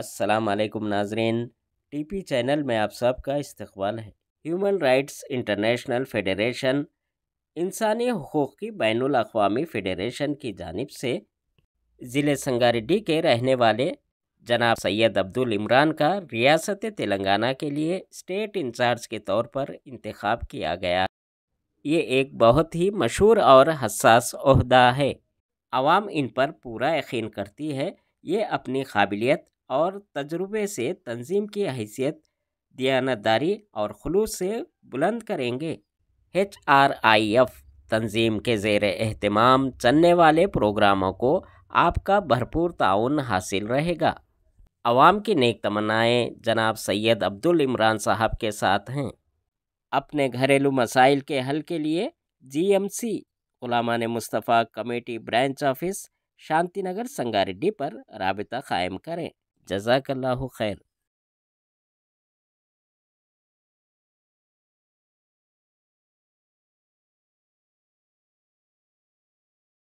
असलकम नाजरीन T P channel में आप सबका इस्तबाल है ह्यूमन राइट्स इंटरनेशनल फेडरेशन इंसानी हकूक़ की बैन अवी फेडरेशन की जानब से ज़िले संगारेड्डी के रहने वाले जनाब सैयद अब्दुल इमरान का रियासत तेलंगाना के लिए स्टेट इंचार्ज के तौर पर इंतखब किया गया ये एक बहुत ही मशहूर और हसास अहदा है आवाम इन पर पूरा यकीन करती है ये अपनी काबिलियत और तजुर्बे से तंजीम की हैसियत दयानतदारी और खलूस से बुलंद करेंगे एच आर आई एफ तंजीम के जेर अहतमाम चलने वाले प्रोग्रामों को आपका भरपूर ताउन हासिल रहेगा आवाम की नेक तमन्नाएँ जनाब सैयद अब्दुल इमरान साहब के साथ हैं अपने घरेलू मसाइल के हल के लिए G M C Ghulaman Mustafa committee branch office Shanti Nagar Sangareddy पर रबता क़ायम करें जजाकल्ला खैर